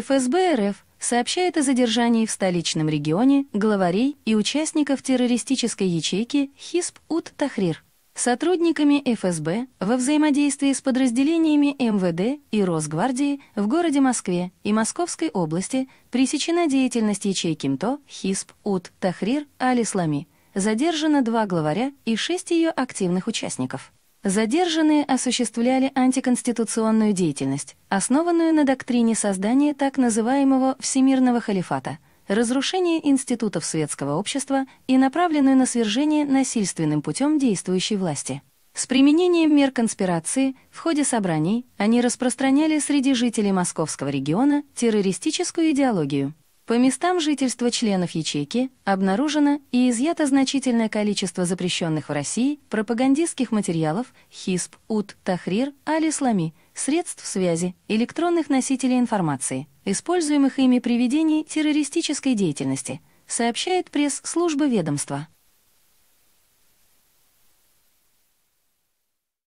ФСБ РФ сообщает о задержании в столичном регионе главарей и участников террористической ячейки ХИСП ут тахрир Сотрудниками ФСБ во взаимодействии с подразделениями МВД эм и Росгвардии в городе Москве и Московской области пресечена деятельность ячейки МТО ХИСП ут тахрир Алислами. Задержано два главаря и шесть ее активных участников. Задержанные осуществляли антиконституционную деятельность, основанную на доктрине создания так называемого «всемирного халифата», разрушение институтов светского общества и направленную на свержение насильственным путем действующей власти. С применением мер конспирации в ходе собраний они распространяли среди жителей московского региона террористическую идеологию – по местам жительства членов ячейки обнаружено и изъято значительное количество запрещенных в России пропагандистских материалов хисп, ут «Ут», алислами, средств связи, электронных носителей информации, используемых ими при ведении террористической деятельности, сообщает пресс-служба ведомства.